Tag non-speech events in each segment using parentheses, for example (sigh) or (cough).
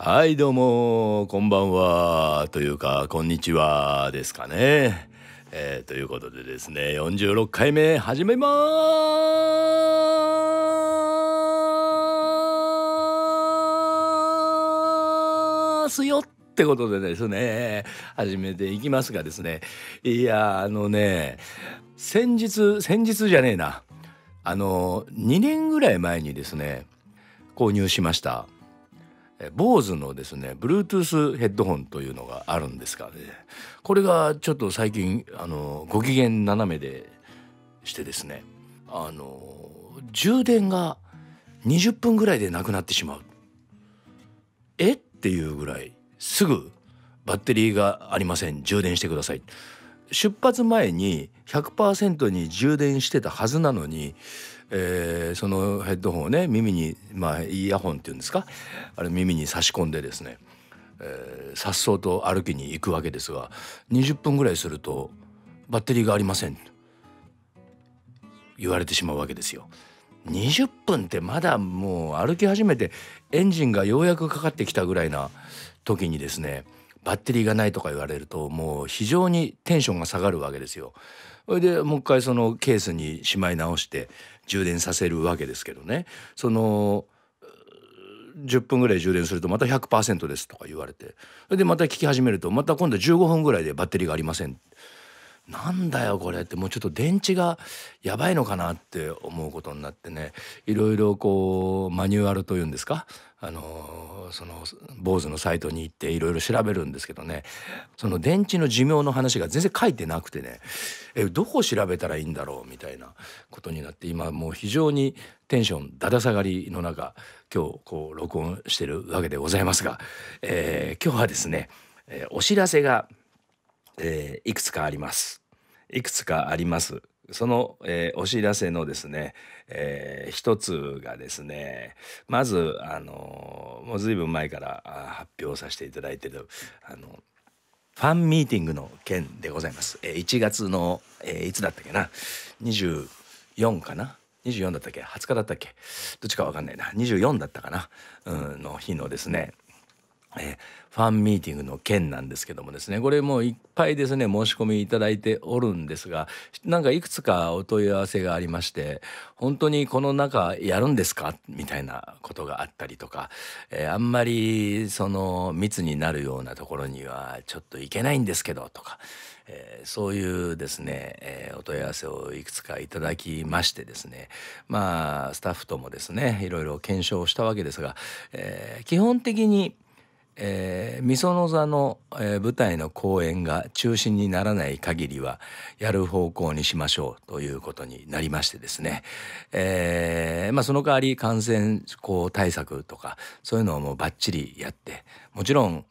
はいどうもこんばんはというかこんにちはですかね、えー、ということでですね46回目始めますよってことでですね始めていきますがですねいやあのね先日先日じゃねえなあの2年ぐらい前にですね購入しました坊主のですね Bluetooth ヘッドホンというのがあるんですがねこれがちょっと最近あのご機嫌斜めでしてですねあの充電が20分ぐらいでなくなってしまうえっていうぐらいすぐバッテリーがありません充電してください出発前に100%に充電してたはずなのにえー、そのヘッドホンをね耳にまあイヤホンっていうんですかあれ耳に差し込んでですねさっそうと歩きに行くわけですが20分ぐらいするとバッテリーがありません言われてしまうわけですよ。20分ってまだもう歩き始めてエンジンがようやくかかってきたぐらいな時にですねバッテリーがないとか言われるともう非常にテンションが下がるわけですよ。それでもう一回そのケースにしまい直して充電させるわけですけどねその10分ぐらい充電するとまた100%ですとか言われてそれでまた聞き始めるとまた今度15分ぐらいでバッテリーがありませんなんだよこれってもうちょっと電池がやばいのかなって思うことになってねいろいろこうマニュアルというんですかあのその坊主のサイトに行っていろいろ調べるんですけどねその電池の寿命の話が全然書いてなくてねえどこ調べたらいいんだろうみたいなことになって今もう非常にテンションだだ下がりの中今日こう録音してるわけでございますが、えー、今日はですね、えお知らせがえー、いくつかあります。いくつかあります。その、えー、お知らせのですね、えー、一つがですねまず、あのー、もうずいぶん前から発表させていただいてる、あのー、ファンミーティングの件でございます。えー、1月の、えー、いつだったっけな24かな24だったっけ20日だったっけどっちかわかんないな24だったかな、うん、の日のですねえファンミーティングの件なんですけどもですねこれもいっぱいですね申し込みいただいておるんですがなんかいくつかお問い合わせがありまして本当にこの中やるんですかみたいなことがあったりとか、えー、あんまりその密になるようなところにはちょっと行けないんですけどとか、えー、そういうですね、えー、お問い合わせをいくつかいただきましてですねまあスタッフともですねいろいろ検証したわけですが、え基本的にえー、みその座の、えー、舞台の公演が中心にならない限りはやる方向にしましょうということになりましてですね、えー、まあ、その代わり感染対策とかそういうのをもうバッチリやってもちろん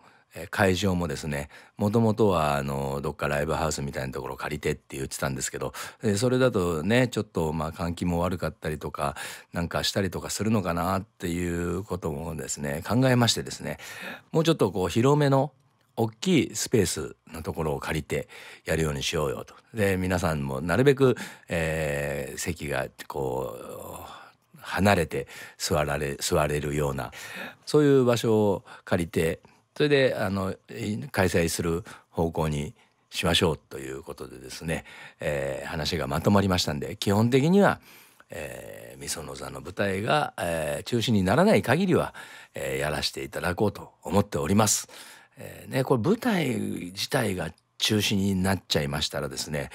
会場もですねもともとはあのどっかライブハウスみたいなところ借りてって言ってたんですけどそれだとねちょっとまあ換気も悪かったりとかなんかしたりとかするのかなっていうこともですね考えましてですねもうちょっとこう広めの大きいスペースのところを借りてやるようにしようよと。で皆さんもなるべく、えー、席がこう離れて座られ座れるようなそういう場所を借りてそれであの開催する方向にしましょうということでですね、えー、話がまとまりましたんで基本的には、えー、みその座の舞台が、えー、中止にならない限りは、えー、やらせていただこうと思っております。えーね、これ舞台自体が中止になっちゃいましたらですね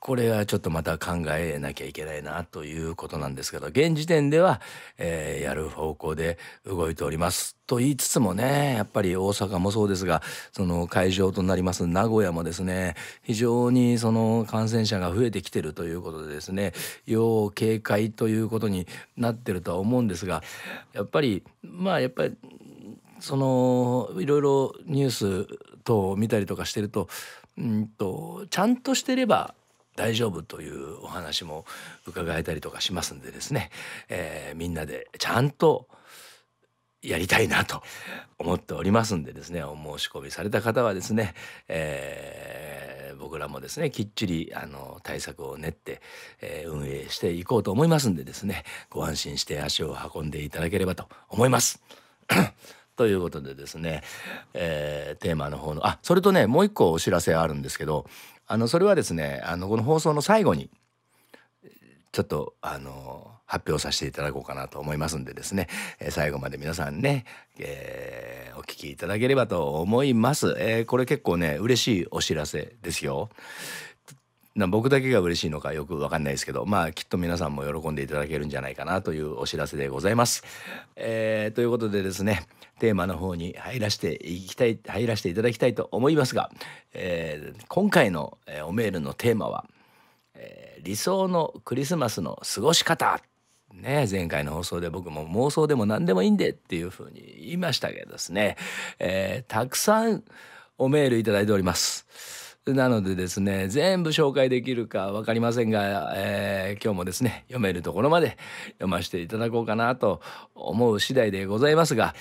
これはちょっとまた考えなきゃいけないなということなんですけど現時点では、えー、やる方向で動いておりますと言いつつもねやっぱり大阪もそうですがその会場となります名古屋もですね非常にその感染者が増えてきてるということでですね要警戒ということになってるとは思うんですがやっぱりまあやっぱりそのいろいろニュース等を見たりとかしてるとうんとちゃんとしてれば大丈夫というお話も伺えたりとかしますんでですね、えー、みんなでちゃんとやりたいなと思っておりますんでですねお申し込みされた方はですね、えー、僕らもですねきっちりあの対策を練って、えー、運営していこうと思いますんでですねご安心して足を運んでいただければと思います。ということでですね、えー、テーマの方のあそれとねもう一個お知らせあるんですけどあのそれはですねあのこの放送の最後にちょっとあの発表させていただこうかなと思いますんでですね、えー、最後まで皆さんね、えー、お聞きいただければと思います、えー、これ結構ね嬉しいお知らせですよな僕だけが嬉しいのかよくわかんないですけど、まあきっと皆さんも喜んでいただけるんじゃないかなというお知らせでございます。えー、ということでですね、テーマの方に入らせていきたい、入らせていただきたいと思いますが、えー、今回の、おメールのテーマは、えー、理想のクリスマスの過ごし方ね、前回の放送で僕も妄想でも何でもいいんでっていうふうに言いましたけどですね、えー、たくさんおメールいただいております。なのでですね全部紹介できるか分かりませんが、えー、今日もですね読めるところまで (laughs) 読ませていただこうかなと思う次第でございますが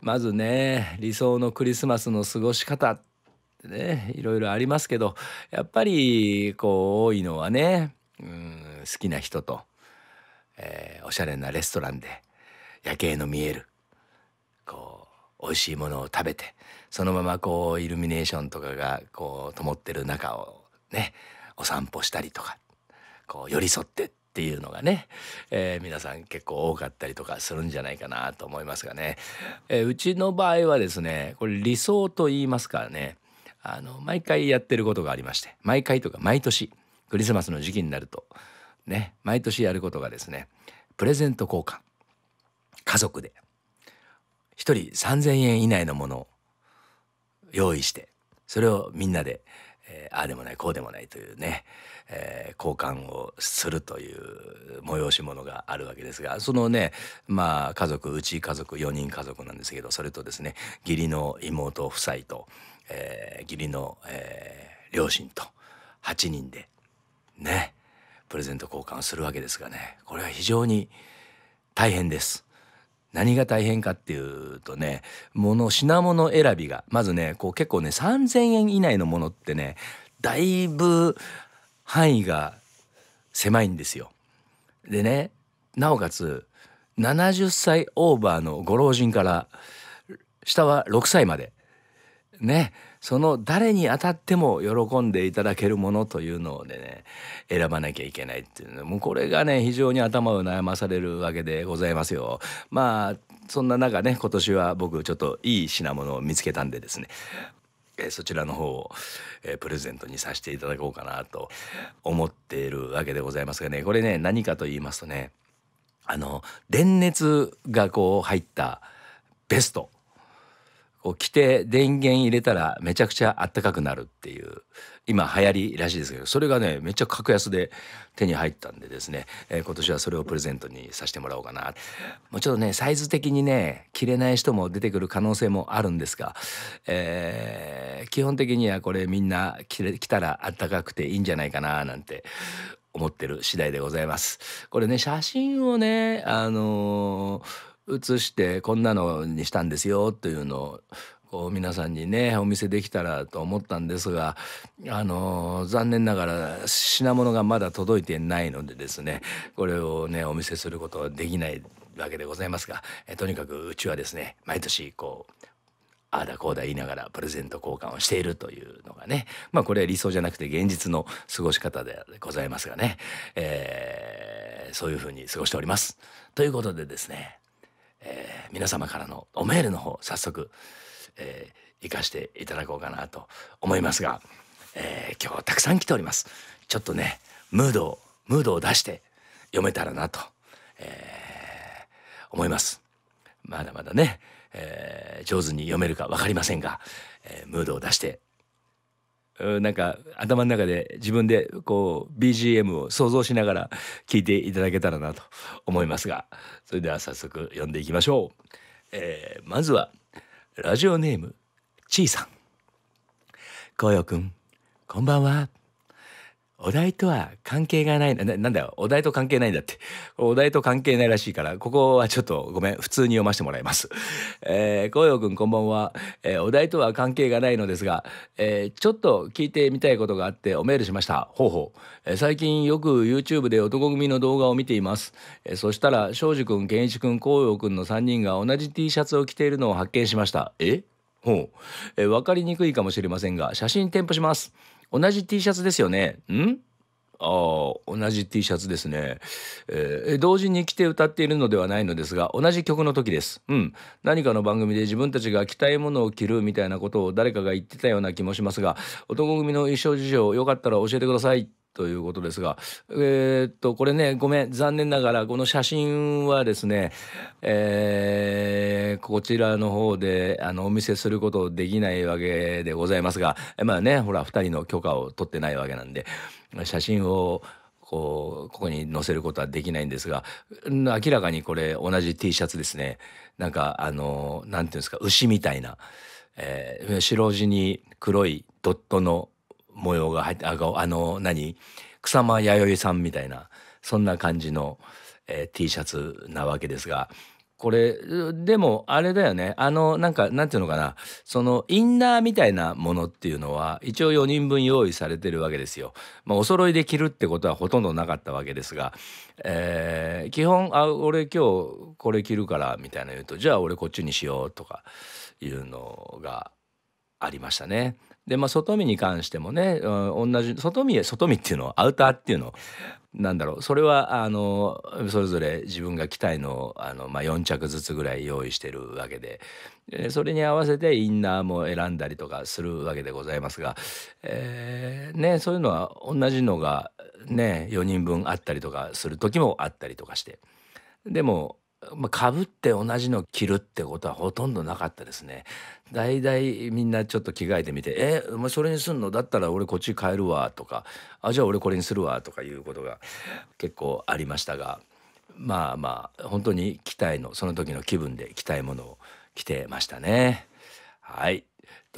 まずね理想のクリスマスの過ごし方ってねいろいろありますけどやっぱりこう多いのはねうん好きな人と、えー、おしゃれなレストランで夜景の見えるこう美味しいものを食べてそのままこうイルミネーションとかがこう灯ってる中をねお散歩したりとかこう寄り添ってっていうのがね、えー、皆さん結構多かったりとかするんじゃないかなと思いますがね、えー、うちの場合はですねこれ理想と言いますからねあの毎回やってることがありまして毎回とか毎年クリスマスの時期になるとね毎年やることがですねプレゼント交換家族で1人3,000円以内のものを用意してそれをみんなで、えー、ああでもないこうでもないというね、えー、交換をするという催し物があるわけですがそのねまあ家族うち家族4人家族なんですけどそれとですね義理の妹夫妻と、えー、義理の、えー、両親と8人でねプレゼント交換をするわけですがねこれは非常に大変です。何が大変かっていうとね物品物選びがまずねこう結構ね3,000円以内のものってねだいぶ範囲が狭いんですよ。でねなおかつ70歳オーバーのご老人から下は6歳までねその誰に当たっても喜んでいただけるものというのでね選ばなきゃいけないっていうのもうこれがね非常に頭を悩まされるわけでございますよ。まあそんな中ね今年は僕ちょっといい品物を見つけたんでですねえそちらの方を、えプレゼントにさせていただこうかなと思っているわけでございますがねこれね何かと言いますとねあの電熱がこう入ったベストこう着て電源入れたらめちゃくちゃあったかくなるっていう今流行りらしいですけどそれがねめっちゃ格安で手に入ったんでですね、えー、今年はそれをプレゼントにさせてもらおうかなもうちょっとねサイズ的にね着れない人も出てくる可能性もあるんですが、えー、基本的にはこれみんな着れ着たらあったかくていいんじゃないかななんて思ってる次第でございます。これね写真をねあのー写してこんなのにしたんですよというのをこう皆さんにねお見せできたらと思ったんですがあの残念ながら品物がまだ届いてないのでですねこれをねお見せすることはできないわけでございますがえとにかくうちはですね毎年こうああだこうだ言いながらプレゼント交換をしているというのがねまあこれは理想じゃなくて現実の過ごし方でございますがね、えー、そういうふうに過ごしております。ということでですねえー、皆様からのおメールの方早速、えー、生かしていただこうかなと思いますが、えー、今日たくさん来ておりますちょっとねムードをムードを出して読めたらなと、えー、思いますまだまだね、えー、上手に読めるか分かりませんが、えー、ムードを出してなんか頭の中で自分でこう BGM を想像しながら聴いていただけたらなと思いますがそれでは早速読んでいきましょう、えー、まずはラジオネームちいさん「こうよくんこんばんはお題とは関係がないななんだよお題と関係ないんだってお題と関係ないらしいからここはちょっとごめん普通に読ませてもらいます、えー、紅葉くんこんばんは、えー、お題とは関係がないのですが、えー、ちょっと聞いてみたいことがあっておメールしましたほうえー、最近よく YouTube で男組の動画を見ています、えー、そしたら庄司くん健一くん紅葉くんの3人が同じ T シャツを着ているのを発見しましたえほう、えー、分かりにくいかもしれませんが写真添付します同じ T シャツですよね。んあ同じ T シャツですね、えー、同時に着て歌っているのではないのですが同じ曲の時です、うん、何かの番組で自分たちが着たいものを着るみたいなことを誰かが言ってたような気もしますが男組の衣装事情よかったら教えてくださいということですが、えー、っと、これね、ごめん、残念ながら、この写真はですね、えー、こちらの方で、あの、お見せすることできないわけでございますが、まあね、ほら、2人の許可を取ってないわけなんで、写真を、こう、ここに載せることはできないんですが、明らかにこれ、同じ T シャツですね。なんか、あの、何て言うんですか、牛みたいな、えー、白地に黒いドットの模様が入ってあの何草間弥生さんみたいなそんな感じの、えー、T シャツなわけですがこれでもあれだよねあのなんかなんていうのかなそのインナーみたいなものっていうのは一応4人分用意されてるわけですよ。まあ、お揃いで着るってことはほとんどなかったわけですが、えー、基本「あ俺今日これ着るから」みたいな言うと「じゃあ俺こっちにしよう」とかいうのがありましたね。でまあ外見に関してもね、うん、同じ外見外見っていうのアウターっていうのなんだろうそれはあのそれぞれ自分が着たいのをあの、まあ、4着ずつぐらい用意してるわけで、えー、それに合わせてインナーも選んだりとかするわけでございますが、えー、ね、そういうのは同じのが、ね、4人分あったりとかする時もあったりとかしてでもまあ、ぶって同じの着るってことはほとんどなかったですね。だいたいみんなちょっと着替えてみて「えまあ、それにすんのだったら俺こっち帰えるわ」とか「あじゃあ俺これにするわ」とかいうことが結構ありましたがまあまあ本当に着たいのその時の気分で着たいものを着てましたね。はい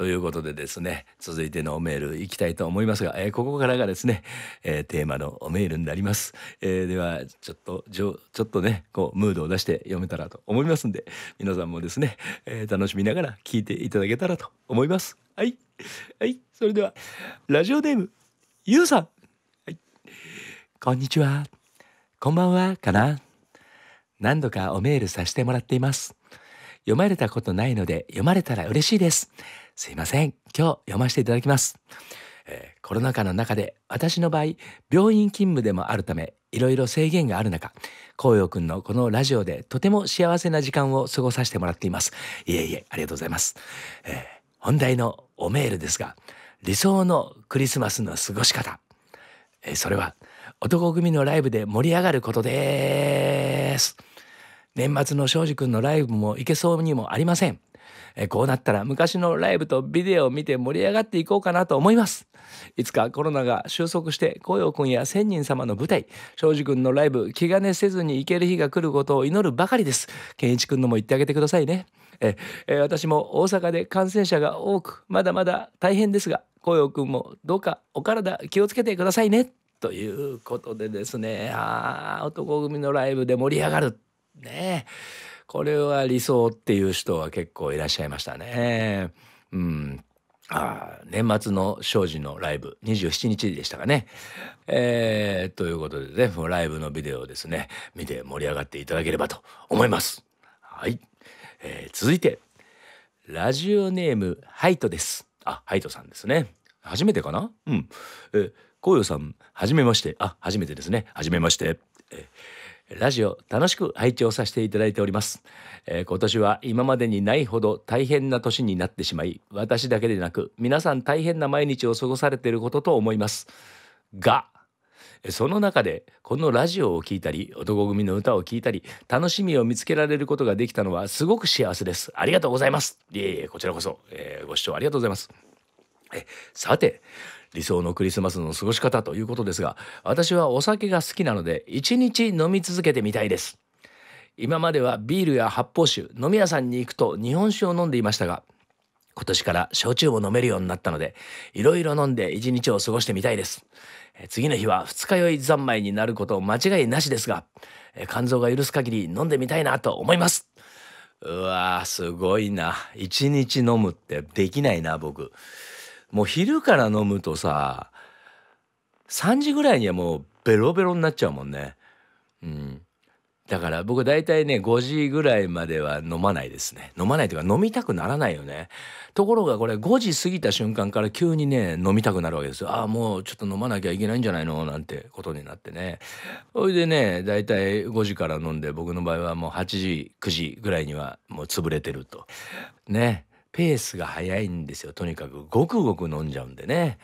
ということでですね続いてのおメールいきたいと思いますが、えー、ここからがですね、えー、テーマのおメールになります、えー、ではちょっとちょっとねこうムードを出して読めたらと思いますんで皆さんもですね、え楽しみながら聞いていただけたらと思いますはいはいそれではラジオネームゆうさん、はい、こんにちはこんばんはかな何度かおメールさせてもらっています読まれたことないので読まれたら嬉しいですすいません。今日読ませていただきます。えー、コロナ禍の中で私の場合病院勤務でもあるためいろいろ制限がある中紅葉くんのこのラジオでとても幸せな時間を過ごさせてもらっていますいえいえありがとうございます、えー、本題のおメールですが理想のクリスマスの過ごし方、えー、それは男組のライブで盛り上がることです年末の庄司くんのライブも行けそうにもありませんえこうなったら昔のライブとビデオを見て盛り上がっていこうかなと思います。いつかコロナが収束して、紅葉くんや千人様の舞台、庄司くんのライブ、気兼ねせずに行ける日が来ることを祈るばかりです。健一くんのも言ってあげてくださいね。ええ私も大阪で感染者が多く、まだまだ大変ですが、紅葉くんもどうかお体気をつけてくださいね。ということでですね、ああ、男組のライブで盛り上がる。ねえ。これは理想っていう人は結構いらっしゃいましたね。うん。あ年末の庄司のライブ、27日でしたかね。えー、ということでね、もうライブのビデオをですね、見て盛り上がっていただければと思います。はい。えー、続いて、ラジオネーム、ハイトです。あ、ハイトさんですね。初めてかなうん。え、紅葉さん、はじめまして。あ、初めてですね。はじめまして。えラジオ楽しく拝聴させていただいております、えー、今年は今までにないほど大変な年になってしまい私だけでなく皆さん大変な毎日を過ごされていることと思いますがその中でこのラジオを聴いたり男組の歌を聴いたり楽しみを見つけられることができたのはすごく幸せですありがとうございますいえいえこちらこそ、えー、ご視聴ありがとうございますさて理想のクリスマスの過ごし方ということですが私はお酒が好きなので一日飲み続けてみたいです今まではビールや発泡酒飲み屋さんに行くと日本酒を飲んでいましたが今年から焼酎を飲めるようになったのでいろいろ飲んで一日を過ごしてみたいです次の日は二日酔い三昧になること間違いなしですが肝臓が許す限り飲んでみたいなと思いますうわーすごいな一日飲むってできないな僕もう昼から飲むとさ3時ぐらいにはもうベロベロになっちゃうもんね。うん、だから僕大体ね5時ぐらいまでは飲まないですね飲まないというか飲みたくならないよねところがこれ5時過ぎた瞬間から急にね飲みたくなるわけですよああもうちょっと飲まなきゃいけないんじゃないのなんてことになってねそれでね大体5時から飲んで僕の場合はもう8時9時ぐらいにはもう潰れてるとねペースが早いんですよとにかくごくごく飲んじゃうんでね、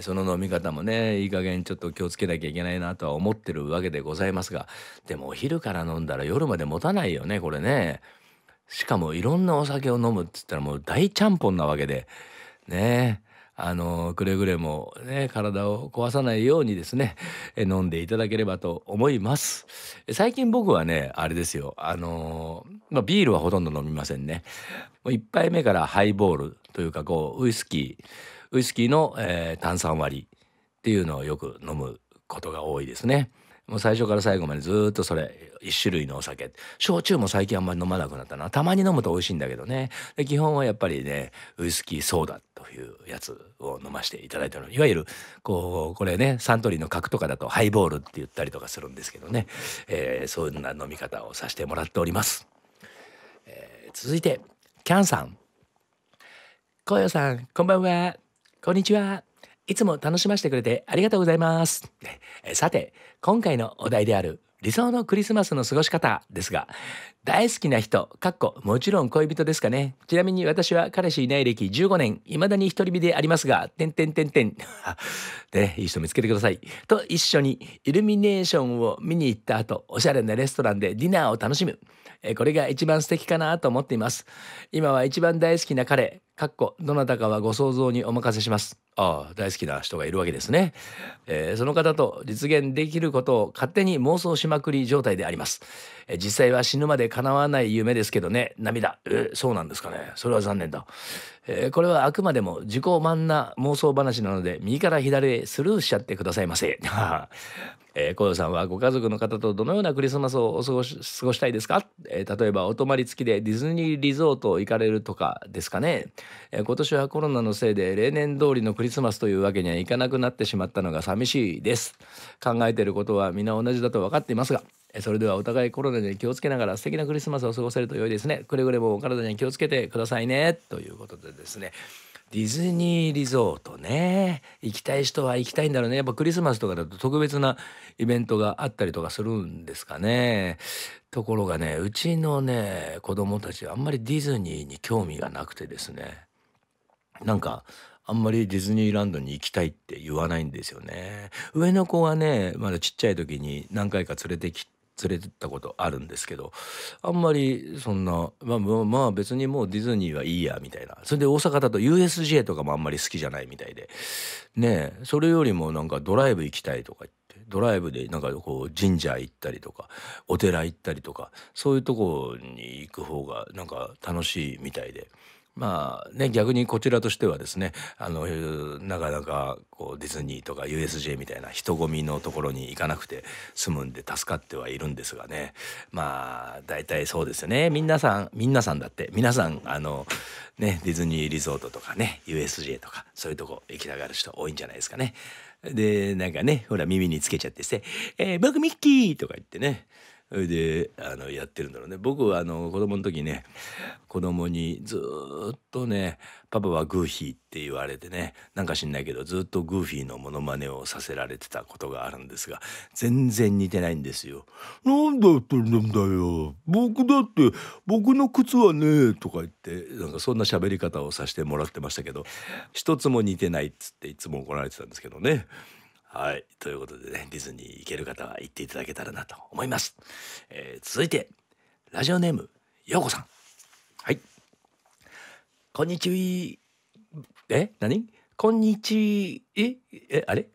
その飲み方もねいい加減ちょっと気をつけなきゃいけないなとは思ってるわけでございますがでもお昼から飲んだら夜まで持たないよねこれねしかもいろんなお酒を飲むっつったらもう大ちゃんぽんなわけでねえあのくれぐれもね体を壊さないようにですね飲んでいただければと思います最近僕はねあれですよあの、まあ、ビールはほとんど飲みませんね1杯目からハイボールというかこうウイスキーウイスキーの、えー、炭酸割りっていうのをよく飲むことが多いですねもう最初から最後までずっとそれ一種類のお酒焼酎も最近あんまり飲まなくなったなたまに飲むと美味しいんだけどねで基本はやっぱりねウイスキーソーダというやつを飲ませていただいたるいわゆるこうこれねサントリーの角とかだとハイボールって言ったりとかするんですけどね、えー、そんな飲み方をさせてもらっております、えー、続いてキャンさんこうよさんこんばんはこんにちはいつも楽しませてくれてありがとうございます。えさて、今回のお題である理想のクリスマスの過ごし方ですが、大好きな人、かっこ、もちろん恋人ですかね。ちなみに私は彼氏いない歴15年、未だに一人身でありますが、てんてんてんてん。(laughs) で、ね、いい人見つけてください。と一緒にイルミネーションを見に行った後、おしゃれなレストランでディナーを楽しむ。えこれが一番素敵かなと思っています。今は一番大好きな彼、かっこ、どなたかはご想像にお任せします。ああ大好きな人がいるわけですね、えー、その方と実現できることを勝手に妄想しまくり状態であります、えー、実際は死ぬまで叶わない夢ですけどね涙えー、そうなんですかねそれは残念だ、えこれはあくまでも自己満な妄想話なので右から左へスルーしちゃってくださいませ (laughs) えー、コヨさんはご家族の方とどのようなクリスマスをお過ごし過ごしたいですか、えー、例えばお泊まり付きでディズニーリゾート行かれるとかですかね、えー、今年はコロナのせいで例年通りのクリスマスというわけにはいかなくなってしまったのが寂しいです考えていることは皆同じだと分かっていますがえそれではお互いコロナに気をつけながら素敵なクリスマスを過ごせると良いですねくれぐれもお体に気をつけてくださいねということでですねディズニーリゾートね行きたい人は行きたいんだろうねやっぱクリスマスとかだと特別なイベントがあったりとかするんですかねところがねうちのね子供たちはあんまりディズニーに興味がなくてですねなんかあんまりディズニーランドに行きたいって言わないんですよね上の子はねまだちっちゃい時に何回か連れてきて連れてったことあるんですけどあんまりそんなまあまあ別にもうディズニーはいいやみたいなそれで大阪だと USJ とかもあんまり好きじゃないみたいでねえそれよりもなんかドライブ行きたいとか言ってドライブでなんかこう神社行ったりとかお寺行ったりとかそういうとこに行く方がなんか楽しいみたいで。まあね逆にこちらとしてはですねあのなかなかこうディズニーとか USJ みたいな人混みのところに行かなくて済むんで助かってはいるんですがねまあ大体そうですよね皆さん皆さんだって皆さんあのねディズニーリゾートとかね USJ とかそういうとこ行きたがる人多いんじゃないですかね。でなんかねほら耳につけちゃってして「えー、僕ミッキー!」とか言ってねそれであのやってるんだろうね僕はあの子供の時ね子供にずっとね「パパはグーフィー」って言われてねなんか知んないけどずっとグーフィーのモノマネをさせられてたことがあるんですが全然似てないんですよ。なんだってんだよ僕だって僕の靴はねとか言ってなんかそんな喋り方をさせてもらってましたけど一つも似てないっつっていつも怒られてたんですけどね。はい。ということでね、ディズニー行ける方は行っていただけたらなと思います。えー、続いて、ラジオネーム、ようこさん。はい。こんにちは。え何こんにちええ、あれ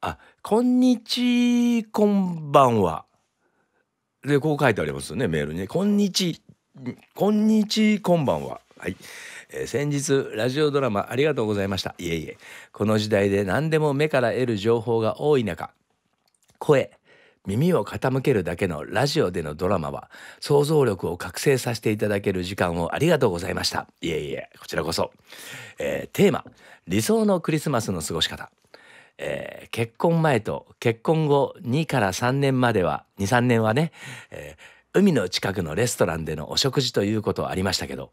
あ、こんにちは、こんばんは。で、こう書いてありますよね、メールに、ね。こんにち、こんにちこんばんは。はい。えー、先日ラジオドラマありがとうございましたいえいえこの時代で何でも目から得る情報が多い中声耳を傾けるだけのラジオでのドラマは想像力を覚醒させていただける時間をありがとうございましたいえいえこちらこそ、えー、テーマ理想のクリスマスの過ごし方、えー、結婚前と結婚後2から3年までは23年はね、えー海の近くのレストランでのお食事ということありましたけど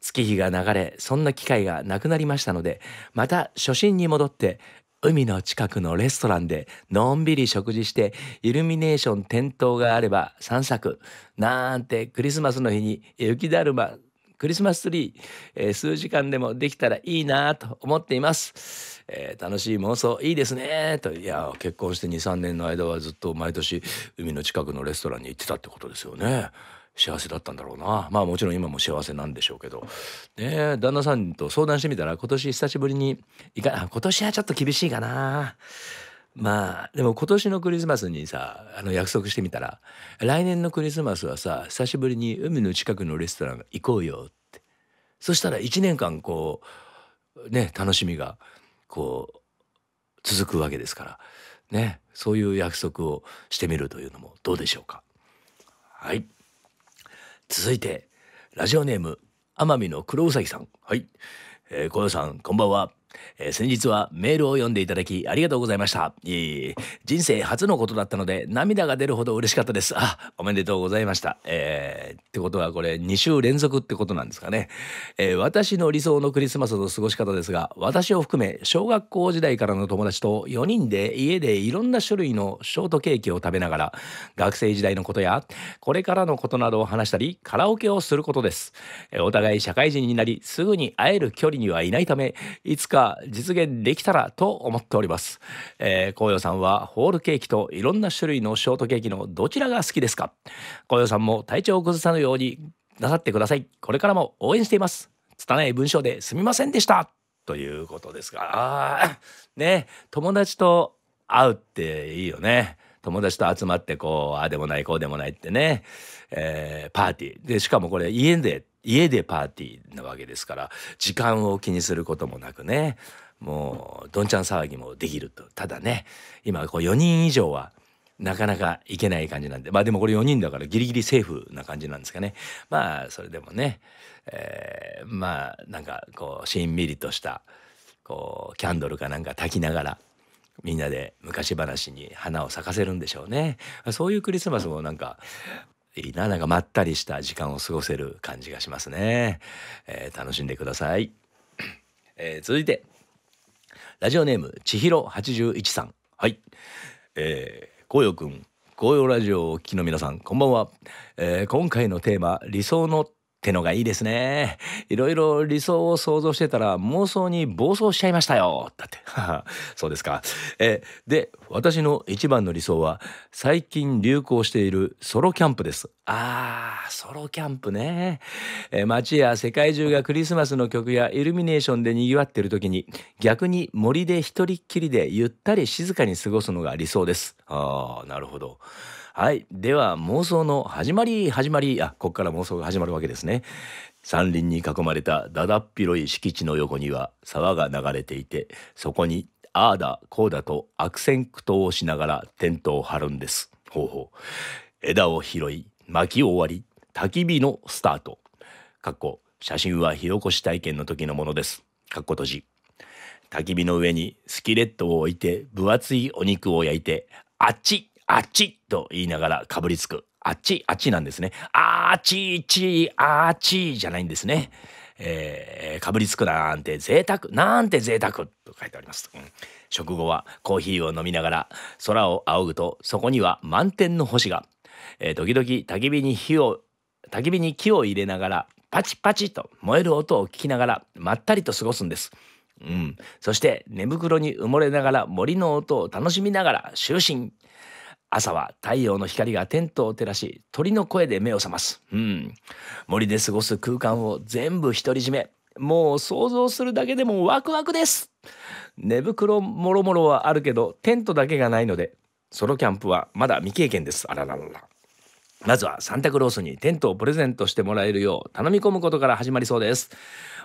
月日が流れそんな機会がなくなりましたのでまた初心に戻って海の近くのレストランでのんびり食事してイルミネーション点灯があれば散策なんてクリスマスの日に雪だるまクリスマスツリー、えー、数時間でもできたらいいなと思っています、えー、楽しい妄想いいですねといや結婚して23年の間はずっと毎年海の近くのレストランに行ってたってことですよね幸せだったんだろうなまあもちろん今も幸せなんでしょうけどね旦那さんと相談してみたら今年久しぶりにいか今年はちょっと厳しいかなまあでも今年のクリスマスにさあの約束してみたら来年のクリスマスはさ久しぶりに海の近くのレストラン行こうよってそしたら1年間こうね楽しみがこう続くわけですからねそういう約束をしてみるというのもどうでしょうか。はい続いてラジオネーム奄美の黒うさぎさんはい、えー、小さんこんばんはえー、先日はメールを読んでいただきありがとうございました。いい人生初のことだったので涙が出るほど嬉しかったです。あ、おめでとうございました。えー、ってことはこれ2週連続ってことなんですかね、えー、私の理想のクリスマスの過ごし方ですが、私を含め小学校時代からの友達と4人で家でいろんな種類のショートケーキを食べながら学生時代のことやこれからのことなどを話したりカラオケをすることです。えお互い社会人になりすぐに会える距離にはいないため、いつかが実現できたらと思っております、えー、紅葉さんはホールケーキといろんな種類のショートケーキのどちらが好きですか紅葉さんも体調を崩さぬようになさってくださいこれからも応援しています拙い文章ですみませんでしたということですがね友達と会うっていいよね友達と集まってこうああでもないこうでもないってね、えー、パーティーでしかもこれ家で家でパーティーなわけですから時間を気にすることもなくねもうどんちゃん騒ぎもできるとただね今こう4人以上はなかなかいけない感じなんでまあでもこれ4人だからギリギリセーフな感じなんですかねまあそれでもね、えー、まあなんかこうしんみりとしたこうキャンドルかなんか炊きながらみんなで昔話に花を咲かせるんでしょうねそういうクリスマスもなんかいいな、なんかまったりした時間を過ごせる感じがしますね。えー、楽しんでください。えー、続いて、ラジオネーム、千尋ろ81さん。はい。えー、こうよくん、紅葉ラジオをお聞きの皆さんこんばんは、えー、今回のテーマ理想のってのがいいですね。いろいろ理想を想像してたら妄想に暴走しちゃいましたよ。だって。(laughs) そうですか。え、で、私の一番の理想は最近流行しているソロキャンプです。あー、ソロキャンプね。え、街や世界中がクリスマスの曲やイルミネーションで賑わってる時に逆に森で一人っきりでゆったり静かに過ごすのが理想です。あー、なるほど。はいでは妄想の始まり始まりあこっから妄想が始まるわけですね山林に囲まれただだっ広い敷地の横には沢が流れていてそこにああだこうだと悪戦苦闘をしながらテントを張るんですほうほう枝を拾い巻き終わり焚き火のスタートかっこ写真は火起こし体験の時のものですかっこ閉じ焚き火の上にスキレットを置いて分厚いお肉を焼いてあっちあっちと言いながらかぶりつく。あっち、あっちなんですね。あーちーちー、あーちーじゃないんですね。えー、かぶりつくなんて贅沢なんて贅沢と書いてあります、うん、食後はコーヒーを飲みながら空を仰ぐとそこには満天の星が、えー、時々焚き火に火を焚き火に木を入れながらパチパチと燃える音を聞きながらまったりと過ごすんです。うん、そして寝袋に埋もれながら森の音を楽しみながら就寝朝は太陽の光がテントを照らし鳥の声で目を覚ます、うん、森で過ごす空間を全部独り占めもう想像するだけでもワクワクです寝袋もろもろはあるけどテントだけがないのでソロキャンプはまだ未経験ですあららららまずはサンタクロースにテントをプレゼントしてもらえるよう頼み込むことから始まりそうです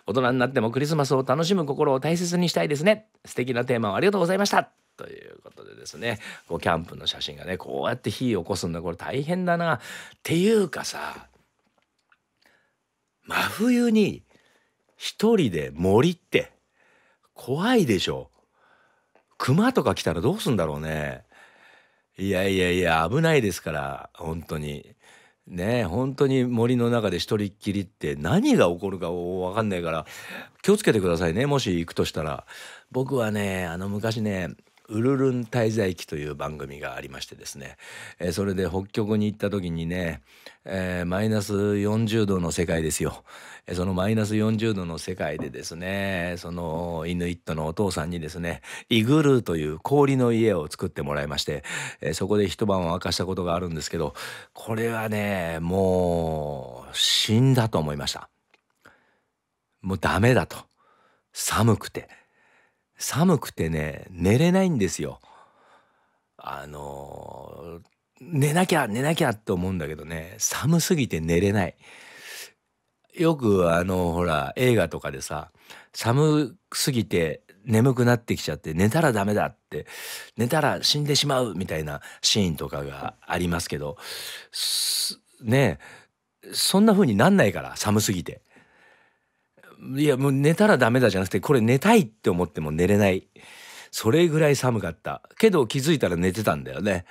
大人になってもクリスマスを楽しむ心を大切にしたいですね素敵なテーマをありがとうございましたということでですねこうキャンプの写真がねこうやって火を起こすんだこれ大変だなっていうかさ真冬に一人で森って怖いでしょ熊とか来たらどうすんだろうねいやいやいや危ないですから本当にね本当に森の中で一人っきりって何が起こるか分かんないから気をつけてくださいねもし行くとしたら僕はねあの昔ねウルルン滞在記という番組がありましてですね、えー、それで北極に行った時にね、えー、マイナス40度の世界ですよ、えー、そのマイナス40度の世界でですねそのイヌイットのお父さんにですねイグルーという氷の家を作ってもらいまして、えそこで一晩を明かしたことがあるんですけどこれはねもう死んだと思いましたもうダメだと寒くて。寒くてね寝れないんですよ。あの寝なきゃ寝なきゃって思うんだけどね寒すぎて寝れない。よくあのほら映画とかでさ寒すぎて眠くなってきちゃって寝たらダメだって寝たら死んでしまうみたいなシーンとかがありますけどねそんな風になんないから寒すぎて。いやもう寝たらダメだじゃなくてこれ寝たいって思っても寝れないそれぐらい寒かったけど気づいたら寝てたんだよね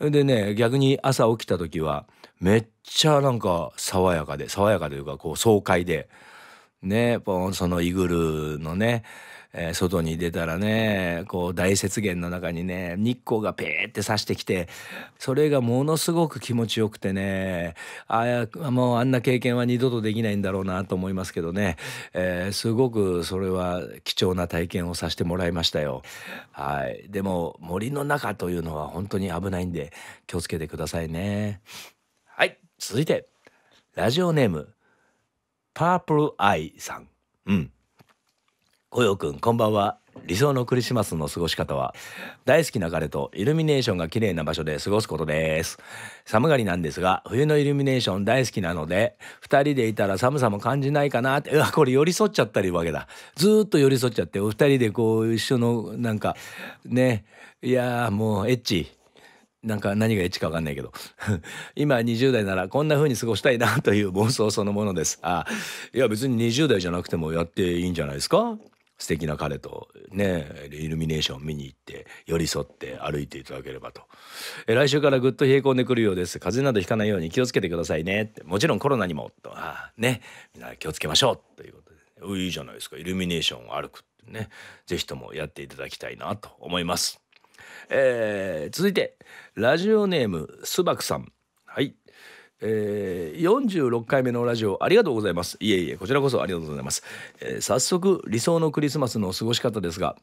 でね逆に朝起きた時はめっちゃなんか爽やかで爽やかというかこう爽快でね、そのイグルーのね、えー、外に出たらね、こう大雪原の中にね、日光がペーって差してきて、それがものすごく気持ちよくてね、ああ、もうあんな経験は二度とできないんだろうなと思いますけどね、えー、すごくそれは貴重な体験をさせてもらいましたよ。はい。でも森の中というのは本当に危ないんで気をつけてくださいね。はい。続いて、ラジオネーム、パープルアイさん。うん。こよくん、こんばんは。理想のクリスマスの過ごし方は、大好きな彼とイルミネーションが綺麗な場所で過ごすことです。寒がりなんですが、冬のイルミネーション大好きなので、二人でいたら寒さも感じないかなって、うわ、これ寄り添っちゃったりわけだ。ずっと寄り添っちゃって、お二人でこう一緒の、なんか、ね、いやもうエッチ。なんか何がエッチかわかんないけど (laughs) 今20代ならこんな風に過ごしたいなという妄想そのものですあいや別に20代じゃなくてもやっていいんじゃないですか素敵な彼とねイルミネーション見に行って寄り添って歩いていただければとえ来週からぐっと冷え込んでくるようです風邪などひかないように気をつけてくださいねってもちろんコロナにもとあねみんな気をつけましょうということでいいじゃないですかイルミネーションを歩くってね是非ともやっていただきたいなと思います。えー、続いてラジオネームすばくさんはいえー、46回目のラジオありがとうございますいえいえこちらこそありがとうございます、えー、早速理想のクリスマスの過ごし方ですが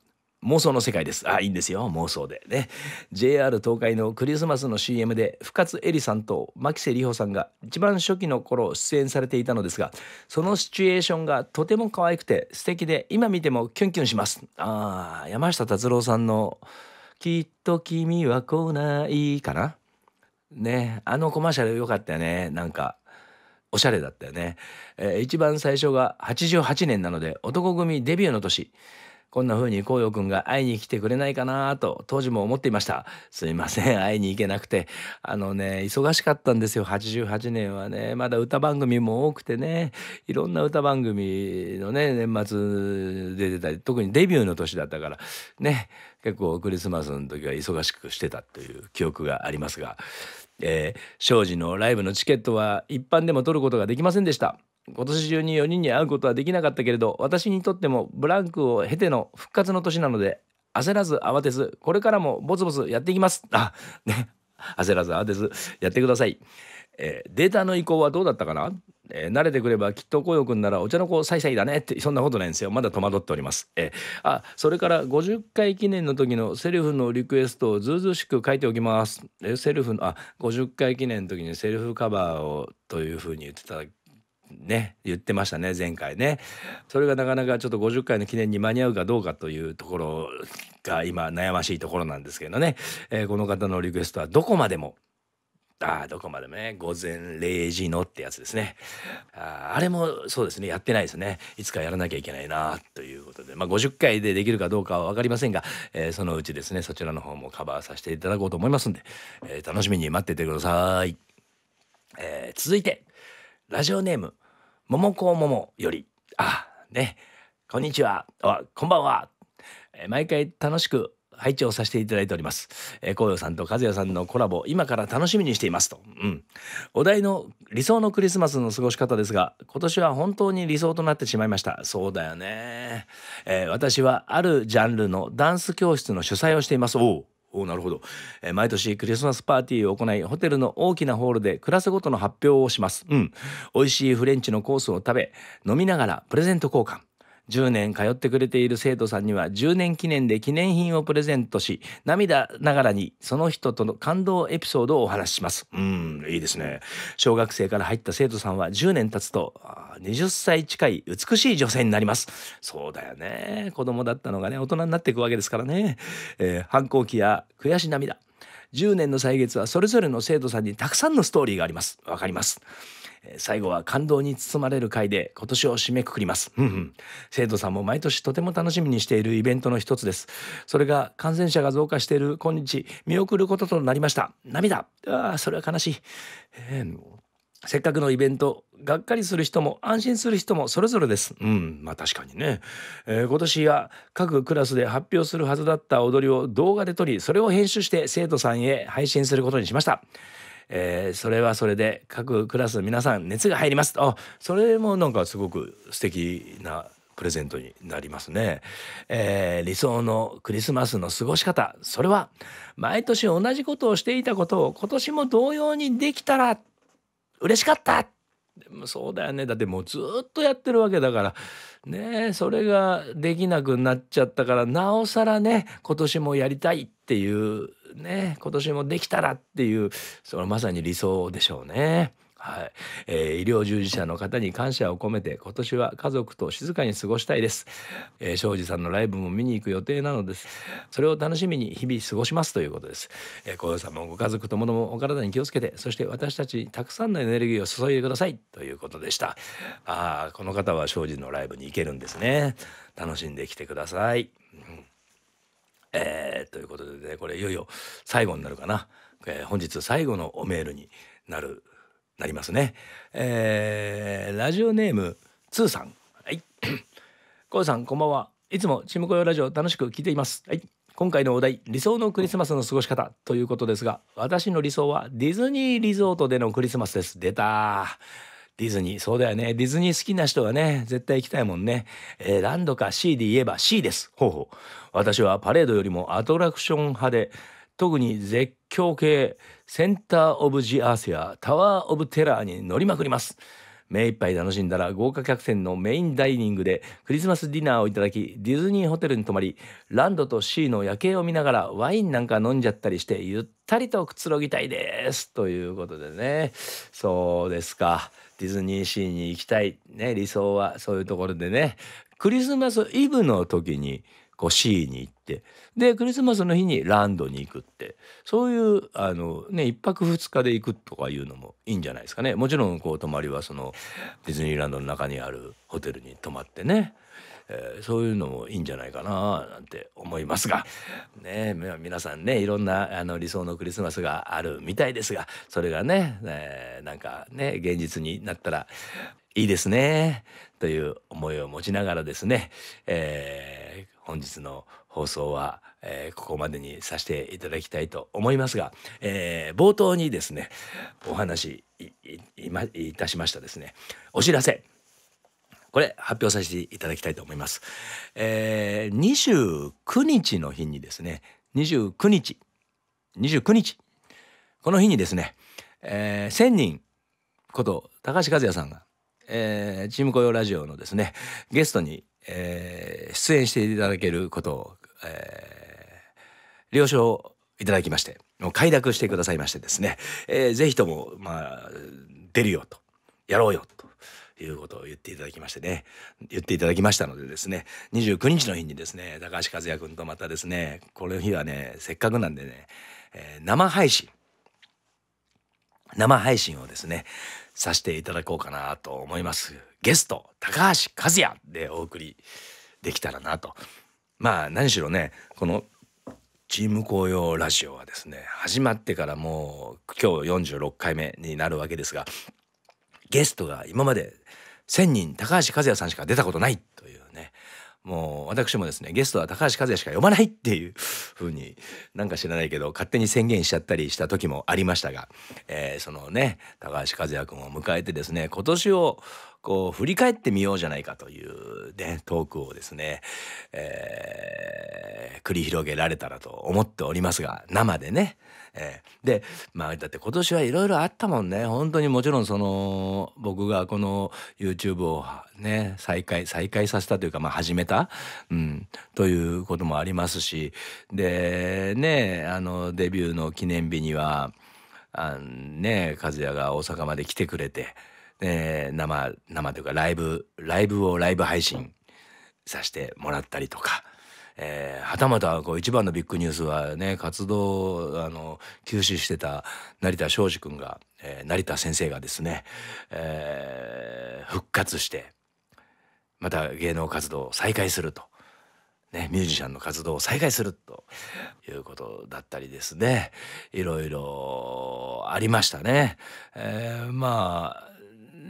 妄想の世界ですあいいんですよ妄想でね JR 東海のクリスマスの CM で深津絵里さんと牧瀬里穂さんが一番初期の頃出演されていたのですがそのシチュエーションがとても可愛くて素敵で今見てもキュンキュンしますあ山下達郎さんのきっと君は来ないかなねあのコマーシャル良かったよねなんかおしゃれだったよね、えー、一番最初が88年なので男組デビューの年こんな風に紅葉くんが会いに来てくれないかなと当時も思っていました。すいません、会いに行けなくて。あのね、忙しかったんですよ、88年はね。まだ歌番組も多くてね、いろんな歌番組のね、年末出てたり、特にデビューの年だったから、ね、結構クリスマスの時は忙しくしてたという記憶がありますが、えー、庄司のライブのチケットは一般でも取ることができませんでした。今年中に4人に会うことはできなかったけれど私にとってもブランクを経ての復活の年なので焦らず慌てずこれからもボツボツやっていきます (laughs) あね焦らず慌てずやってください、えー、データの移行はどうだったかな、えー、慣れてくればきっとこうよくんならお茶の子さいさいだねってそんなことないんですよまだ戸惑っております、えー、あそれから50回記念の時のセルフのリクエストをずうずしく書いておきます、えー、セルフのあ50回記念の時にセルフカバーをというふうに言ってたね言ってましたね前回ねそれがなかなかちょっと50回の記念に間に合うかどうかというところが今悩ましいところなんですけどね、えー、この方のリクエストはどこまでもああどこまでもね午前0時のってやつですねああれもそうですねやってないですねいつかやらなきゃいけないなということでまあ50回でできるかどうかは分かりませんが、えー、そのうちですねそちらの方もカバーさせていただこうと思いますんで、えー、楽しみに待っててください、えー、続いてラジオネーム桃子桃より、あ、ね、こんにちは、あ、こんばんは。え毎回楽しく拝聴させていただいております。えー、紅葉さんと和也さんのコラボ、今から楽しみにしていますと。うん。お題の理想のクリスマスの過ごし方ですが、今年は本当に理想となってしまいました。そうだよね。えー、私はあるジャンルのダンス教室の主催をしています。おおなるほど、えー、毎年クリスマスパーティーを行いホテルの大きなホールでクラスごとの発表をしますうん美味しいフレンチのコースを食べ飲みながらプレゼント交換10年通ってくれている生徒さんには10年記念で記念品をプレゼントし涙ながらにその人との感動エピソードをお話ししますうんいいですね小学生から入った生徒さんは10年経つと20歳近い美しい女性になりますそうだよね子供だったのがね大人になっていくわけですからね、えー、反抗期や悔し涙10年の歳月はそれぞれの生徒さんにたくさんのストーリーがありますわかります最後は感動に包まれる回で今年を締めくくります。うん生徒さんも毎年とても楽しみにしているイベントの一つです。それが感染者が増加している今日、見送ることとなりました。涙ああ、それは悲しい。えーせっかくのイベント、がっかりする人も安心する人もそれぞれです。うん、まあ確かにね。えー、今年は各クラスで発表するはずだった踊りを動画で撮り、それを編集して生徒さんへ配信することにしました。えー、それはそれで各クラスの皆さん熱が入りますあそれもなんかすごく素敵なプレゼントになりますね、えー、理想のクリスマスの過ごし方それは毎年同じことをしていたことを今年も同様にできたら嬉しかったそうだよねだってもうずっとやってるわけだからねそれができなくなっちゃったからなおさらね今年もやりたいっていうね今年もできたらっていうそのまさに理想でしょうね。はいえー、医療従事者の方に感謝を込めて今年は家族と静かに過ごしたいです、えー、庄司さんのライブも見に行く予定なのですそれを楽しみに日々過ごしますということです、えー、小さんもご家族ともどもお体に気をつけてそして私たちにたくさんのエネルギーを注いでくださいということでしたあこの方は庄司のライブに行けるんですね楽しんできてください、うんえー、ということでねこれいよいよ最後になるかな、えー、本日最後のおメールになるなりますね、えー、ラジオネームツーさんはい (coughs) コウさんこんばんはいつもチーム雇用ラジオ楽しく聞いていますはい今回のお題理想のクリスマスの過ごし方ということですが私の理想はディズニーリゾートでのクリスマスです出たディズニーそうだよねディズニー好きな人はね絶対行きたいもんね、えー、ンドか C で言えば C ですほうほう私はパレードよりもアトラクション派で特に絶叫系センター・オブ・ジ・アースやタワー・オブ・テラーに乗りまくります目いっぱい楽しんだら豪華客船のメインダイニングでクリスマスディナーをいただきディズニーホテルに泊まりランドとシーの夜景を見ながらワインなんか飲んじゃったりしてゆったりとくつろぎたいですということでねそうですかディズニーシーに行きたい、ね、理想はそういうところでねクリスマスイブの時にこうシーに行ってでクリスマスの日にランドに行くってそういうあの、ね、1泊2日で行くとかいうのもいいんじゃないですかねもちろんこう泊まりはそのディズニーランドの中にあるホテルに泊まってねえー、そういうのもいいんじゃないかななんて思いますが、(laughs) ね、皆さんねいろんなあの理想のクリスマスがあるみたいですがそれがね、えー、なんかね現実になったらいいですねという思いを持ちながらですね、えー、本日の放送は、えー、ここまでにさせていただきたいと思いますが、えー、冒頭にですねお話いいいたしましたですねお知らせこれ発表させていただきたいと思います。えー、29日の日にですね29日29日この日にですね、えー、1,000人こと高橋和也さんが、えー、チーム雇用ラジオのですねゲストに、えー、出演していただけることを、えー、了承いただきましてもう快諾してくださいましてですね、えー、ぜひとも、まあ、出るよとやろうよということを言っていただきましてね言っていただきましたのでですね29日の日にですね高橋和也君とまたですねこの日はねせっかくなんでね、えー、生配信生配信をですねさせていただこうかなと思いますゲスト高橋和也でお送りできたらなとまあ何しろねこのチーム紅葉ラジオはですね始まってからもう今日46回目になるわけですがゲストが今まで1,000人高橋和也さんしか出たことないというねもう私もですねゲストは高橋和也しか呼ばないっていう風になんか知らないけど勝手に宣言しちゃったりした時もありましたが、えー、そのね高橋和也君を迎えてですね今年をこう振り返ってみようじゃないかというねトークをですね、えー、繰り広げられたらと思っておりますが生でねえー、でまあだって今年はいろいろあったもんね本当にもちろんその僕がこの YouTube をね再開再開させたというかまあ始めた、うん、ということもありますしでねあのデビューの記念日にはあね和也が大阪まで来てくれて。え生生というかライブライブをライブ配信させてもらったりとかえー、はたまたこう一番のビッグニュースはね活動あの休止してた成田昭司君が、えー、成田先生がですね、えー、復活してまた芸能活動を再開すると。ね、ミュージシャンの活動を再開するということだったりですねいろいろありましたね。えー、まあ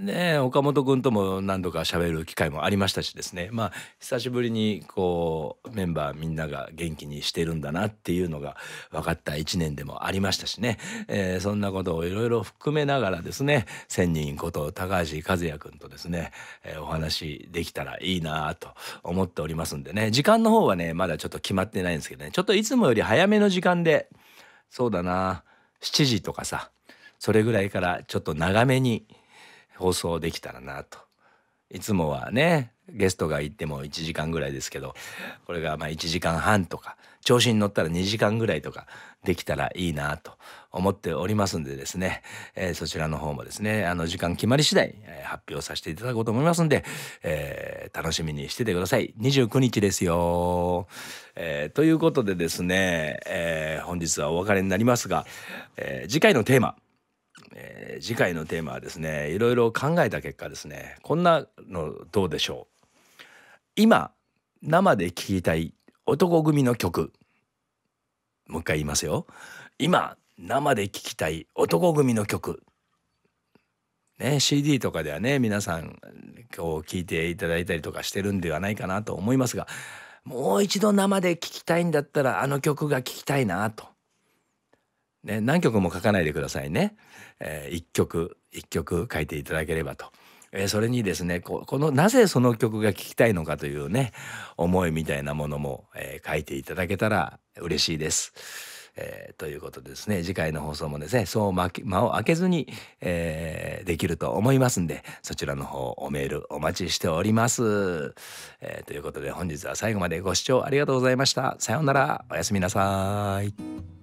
ね岡本君とも何度か喋る機会もありましたしですねまあ久しぶりにこうメンバーみんなが元気にしてるんだなっていうのが分かった1年でもありましたしね、えー、そんなことをいろいろ含めながらですね仙人こと高橋和也君とですね、えー、お話できたらいいなと思っておりますんでね時間の方はねまだちょっと決まってないんですけどねちょっといつもより早めの時間でそうだな7時とかさそれぐらいからちょっと長めに放送できたらなといつもはねゲストが行っても1時間ぐらいですけどこれがま1時間半とか調子に乗ったら2時間ぐらいとかできたらいいなと思っておりますんでですね、えー、そちらの方もですねあの時間決まり次第、え発表させていただこうと思いますんで、えー、楽しみにしててください29日ですよ、えということでですね、え本日はお別れになりますが、え次回のテーマ「えー、次回のテーマはですねいろいろ考えた結果ですねこんなのどうでしょう今生で聴きたい男組の曲もう一回言いますよ今生で聴きたい男組の曲ね CD とかではね皆さん今日聴いていただいたりとかしてるんではないかなと思いますがもう一度生で聴きたいんだったらあの曲が聴きたいなとね、何曲も書かないでくださいね。えー、曲一曲書いていただければと。えー、それにですねこのなぜその曲が聴きたいのかというね思いみたいなものも、えー、書いていただけたら嬉しいです。えー、ということですね次回の放送もですねそう間を空けずに、えー、できると思いますんでそちらの方おメールお待ちしております、えー、ということで本日は最後までご視聴ありがとうございましたさようならおやすみなさい。